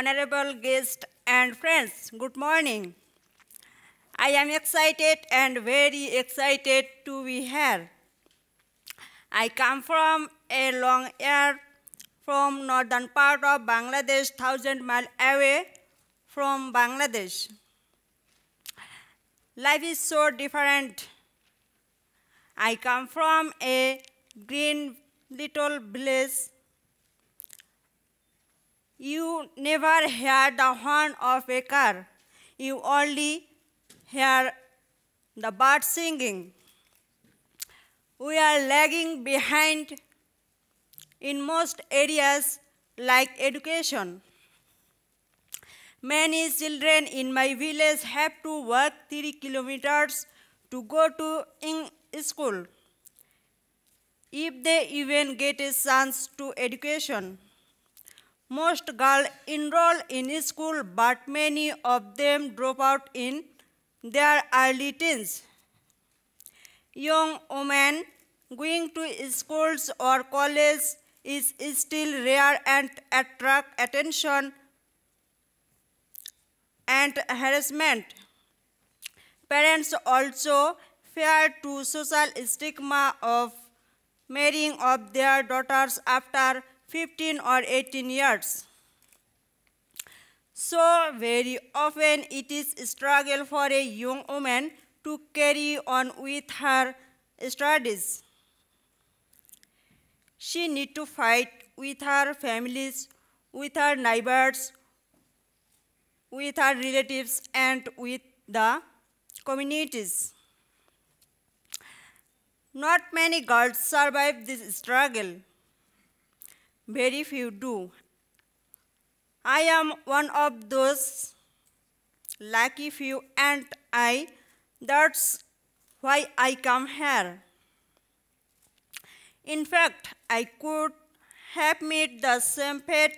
honorable guests and friends, good morning. I am excited and very excited to be here. I come from a long air from northern part of Bangladesh, thousand mile away from Bangladesh. Life is so different. I come from a green little village you never hear the horn of a car. You only hear the bird singing. We are lagging behind in most areas like education. Many children in my village have to walk three kilometers to go to school, if they even get a chance to education. Most girls enroll in school, but many of them drop out in their early teens. Young women going to schools or college is still rare and attract attention and harassment. Parents also fear to social stigma of marrying of their daughters after 15 or 18 years. So very often it is a struggle for a young woman to carry on with her studies. She need to fight with her families, with her neighbors, with her relatives, and with the communities. Not many girls survive this struggle very few do. I am one of those lucky few and I, that's why I come here. In fact, I could have met the same fate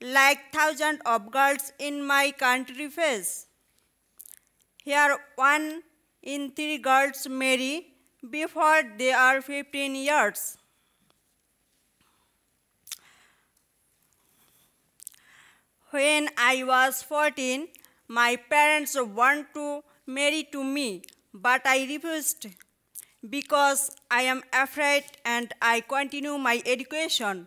like thousands of girls in my country face. Here one in three girls marry before they are 15 years. When I was 14, my parents wanted to marry to me, but I refused because I am afraid and I continue my education.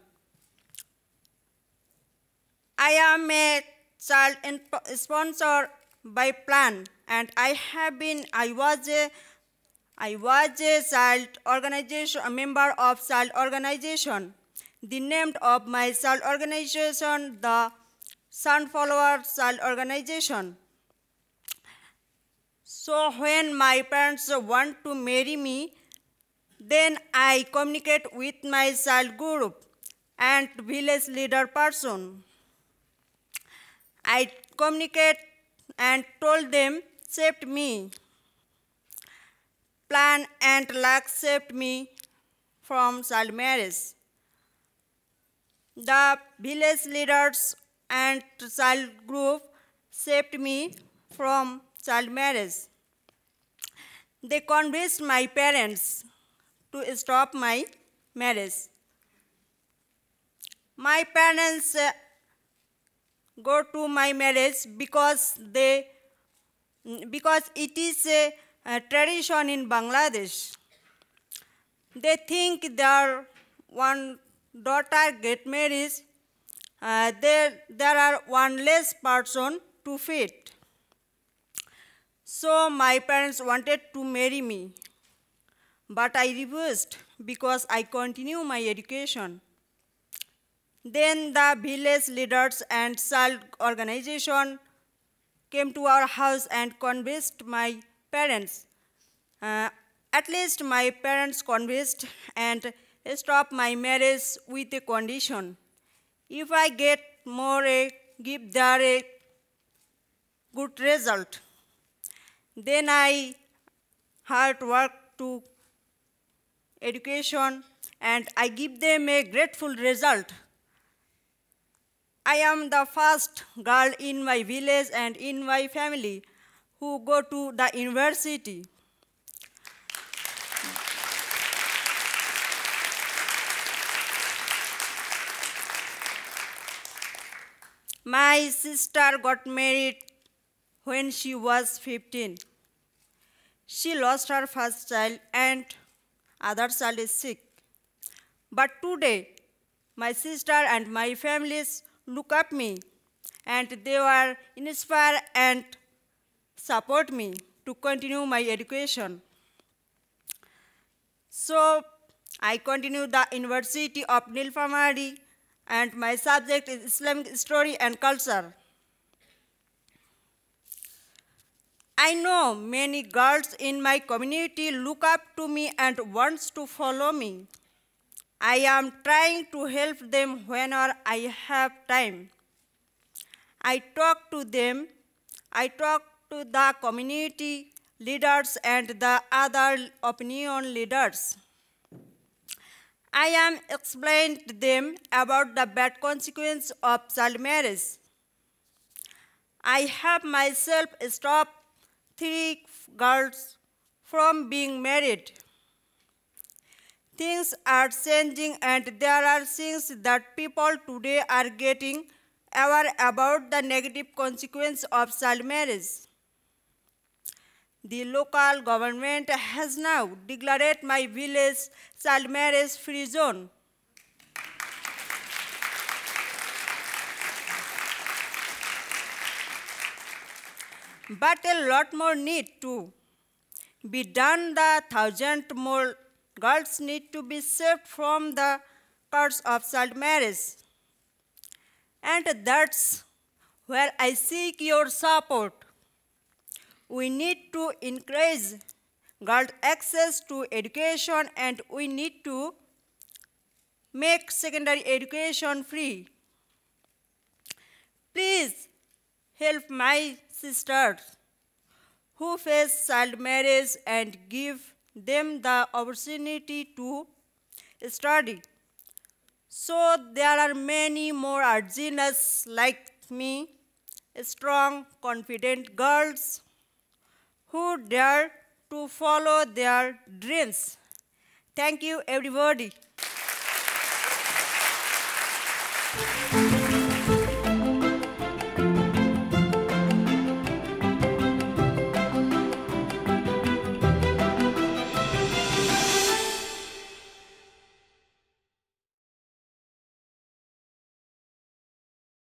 I am a child sponsor by plan and I have been, I was a, I was a child organization, a member of child organization. The name of my child organization, the Sun Followers Child Organization. So when my parents want to marry me, then I communicate with my child group and village leader person. I communicate and told them, saved me. Plan and luck saved me from child marriage. The village leaders and child group saved me from child marriage. They convinced my parents to stop my marriage. My parents uh, go to my marriage because they because it is a, a tradition in Bangladesh. They think their one daughter get married uh, there, there are one less person to feed. So my parents wanted to marry me, but I refused because I continue my education. Then the village leaders and child organization came to our house and convinced my parents. Uh, at least my parents convinced and stopped my marriage with a condition. If I get more eh, give that eh, good result, then I hard work to education and I give them a grateful result. I am the first girl in my village and in my family who go to the university. My sister got married when she was 15. She lost her first child and other child is sick. But today, my sister and my families look up me and they were inspired and support me to continue my education. So I continue the University of Nilfamari and my subject is Islamic story and culture. I know many girls in my community look up to me and wants to follow me. I am trying to help them whenever I have time. I talk to them. I talk to the community leaders and the other opinion leaders. I am explained to them about the bad consequence of child marriage. I have myself stopped three girls from being married. Things are changing and there are things that people today are getting aware about the negative consequence of child marriage. The local government has now declared my village child marriage free zone. but a lot more need to be done. The thousand more girls need to be saved from the curse of child marriage. And that's where I seek your support we need to increase girls' access to education and we need to make secondary education free. Please help my sisters who face child marriage and give them the opportunity to study. So there are many more Arginas like me, strong, confident girls who dare to follow their dreams. Thank you, everybody.